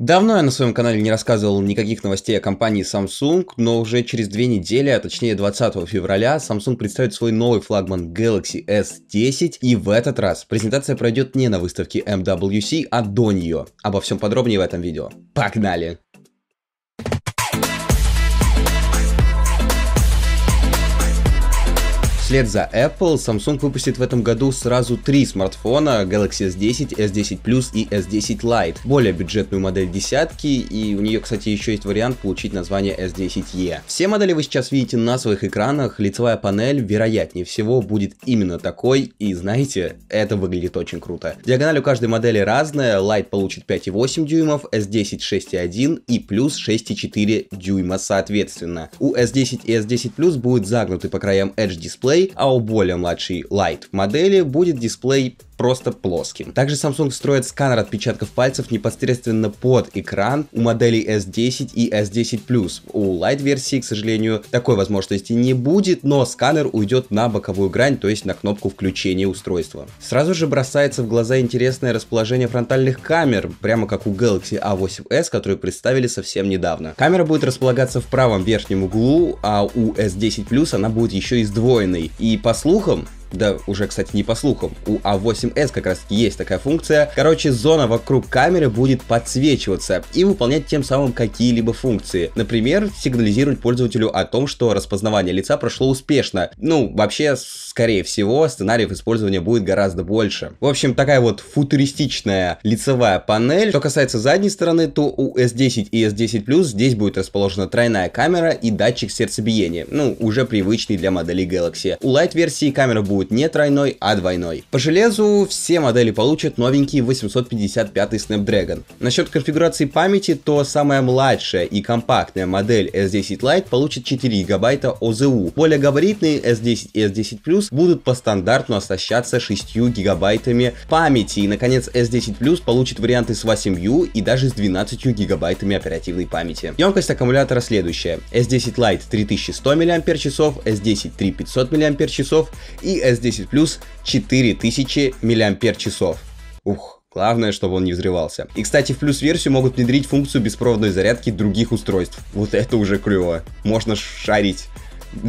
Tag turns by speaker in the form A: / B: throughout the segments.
A: Давно я на своем канале не рассказывал никаких новостей о компании Samsung, но уже через две недели, а точнее 20 февраля, Samsung представит свой новый флагман Galaxy S10, и в этот раз презентация пройдет не на выставке MWC, а до нее. Обо всем подробнее в этом видео. Погнали! Вслед за Apple, Samsung выпустит в этом году сразу три смартфона Galaxy S10, S10 Plus и S10 Lite, более бюджетную модель десятки, и у нее, кстати, еще есть вариант получить название S10e. Все модели вы сейчас видите на своих экранах, лицевая панель, вероятнее всего, будет именно такой, и знаете, это выглядит очень круто. Диагональ у каждой модели разная, Lite получит 5,8 дюймов, S10 6,1 и Plus 6,4 дюйма соответственно. У S10 и S10 Plus будет загнутый по краям Edge дисплей, дисплей, а у более младшей Light модели будет дисплей просто плоским. Также Samsung строит сканер отпечатков пальцев непосредственно под экран у моделей S10 и S10 Plus. У Lite версии, к сожалению, такой возможности не будет, но сканер уйдет на боковую грань, то есть на кнопку включения устройства. Сразу же бросается в глаза интересное расположение фронтальных камер, прямо как у Galaxy A8s, которую представили совсем недавно. Камера будет располагаться в правом верхнем углу, а у S10 Plus она будет еще и сдвоенной. И по слухам, да уже, кстати, не по слухам, у A8s а как раз есть такая функция. Короче, зона вокруг камеры будет подсвечиваться и выполнять тем самым какие-либо функции. Например, сигнализировать пользователю о том, что распознавание лица прошло успешно. Ну, вообще, скорее всего, сценариев использования будет гораздо больше. В общем, такая вот футуристичная лицевая панель. Что касается задней стороны, то у S10 и S10 Plus здесь будет расположена тройная камера и датчик сердцебиения. Ну, уже привычный для модели Galaxy. У Lite версии камера будет будет не тройной, а двойной. По железу все модели получат новенький 855 Snapdragon. Насчет конфигурации памяти, то самая младшая и компактная модель S10 Lite получит 4 ГБ ОЗУ. Более габаритные S10 и S10 Plus будут по стандарту оснащаться 6 гигабайтами памяти. И, наконец, S10 Plus получит варианты с 8 и даже с 12 гигабайтами оперативной памяти. Емкость аккумулятора следующая. S10 Lite 3100 мАч, S10 3500 мАч и S10 Plus 4000 мАч. Ух, Главное, чтобы он не взрывался. И, кстати, в плюс-версию могут внедрить функцию беспроводной зарядки других устройств. Вот это уже клево. Можно шарить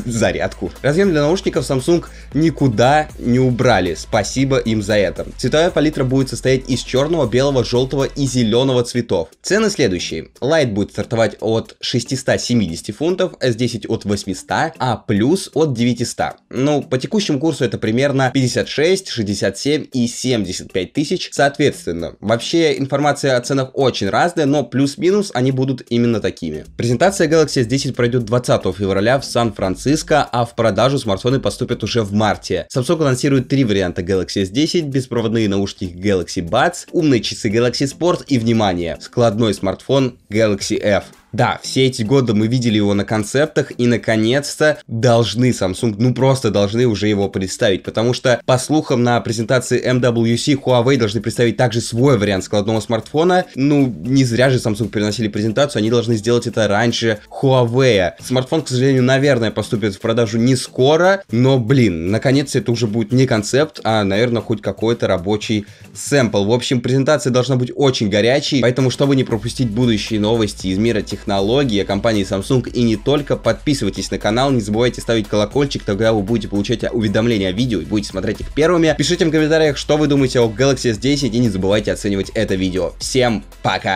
A: зарядку. Разъем для наушников Samsung никуда не убрали, спасибо им за это. Цветовая палитра будет состоять из черного, белого, желтого и зеленого цветов. Цены следующие. Light будет стартовать от 670 фунтов, S10 от 800, а плюс от 900. Ну, по текущему курсу это примерно 56, 67 и 75 тысяч соответственно. Вообще информация о ценах очень разная, но плюс-минус они будут именно такими. Презентация Galaxy S10 пройдет 20 февраля в Сан-Франциско Сан-Франциско, а в продажу смартфоны поступят уже в марте. Samsung анонсирует три варианта Galaxy S10, беспроводные наушники Galaxy Buds, умные часы Galaxy Sport и, внимание, складной смартфон Galaxy F. Да, все эти годы мы видели его на концертах и наконец-то должны Samsung, ну просто должны уже его представить, потому что по слухам на презентации MWC Huawei должны представить также свой вариант складного смартфона. Ну, не зря же Samsung переносили презентацию, они должны сделать это раньше Huawei. Смартфон, к сожалению, наверное, поступит в продажу не скоро, но, блин, наконец-то это уже будет не концепт, а, наверное, хоть какой-то рабочий сэмпл. В общем, презентация должна быть очень горячей, поэтому, чтобы не пропустить будущие новости из мира технологий, технологии, о компании Samsung и не только. Подписывайтесь на канал, не забывайте ставить колокольчик, тогда вы будете получать уведомления о видео и будете смотреть их первыми. Пишите в комментариях, что вы думаете о Galaxy S10 и не забывайте оценивать это видео. Всем пока!